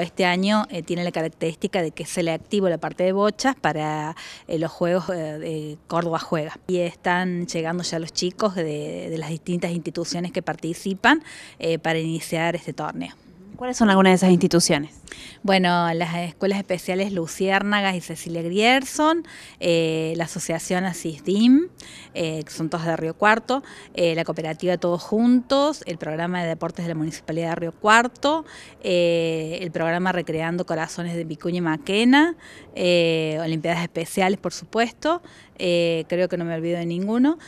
este año eh, tiene la característica de que se le activó la parte de bochas para eh, los juegos eh, de Córdoba Juega. Y están llegando ya los chicos de las distintas instituciones que participan para iniciar este torneo. ¿Cuáles son algunas de esas instituciones? Bueno, las escuelas especiales Luciérnagas y Cecilia Grierson, eh, la asociación ASISDIM, eh, que son todas de Río Cuarto, eh, la cooperativa Todos Juntos, el programa de deportes de la Municipalidad de Río Cuarto, eh, el programa Recreando Corazones de Vicuña y Maquena, Olimpiadas Especiales, por supuesto, creo que no me olvido de ninguno,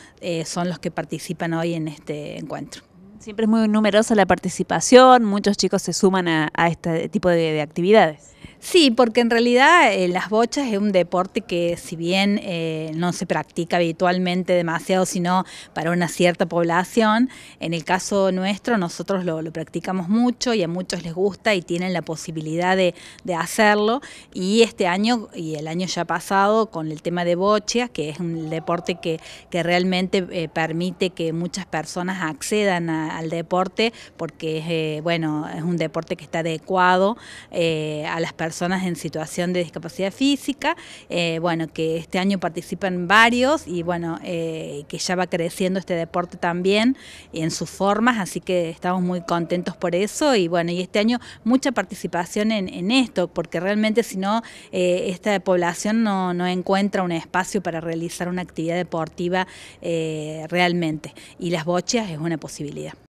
son los que participan hoy en este encuentro. Siempre es muy numerosa la participación, muchos chicos se suman a, este tipo de actividades. Sí, porque en realidad eh, las bochas es un deporte que si bien eh, no se practica habitualmente demasiado, sino para una cierta población, en el caso nuestro nosotros lo, practicamos mucho y a muchos les gusta y tienen la posibilidad de, hacerlo. Y este año y el año ya pasado con el tema de bochas, que es un deporte que, que realmente eh, permite que muchas personas accedan al deporte porque bueno, es un deporte que está adecuado a las personas personas en situación de discapacidad física, eh, bueno, que este año participan varios y bueno, eh, que ya va creciendo este deporte también en sus formas, así que estamos muy contentos por eso y bueno, y este año mucha participación en, esto, porque realmente si no, eh, esta población no, no, encuentra un espacio para realizar una actividad deportiva realmente y las bochas es una posibilidad.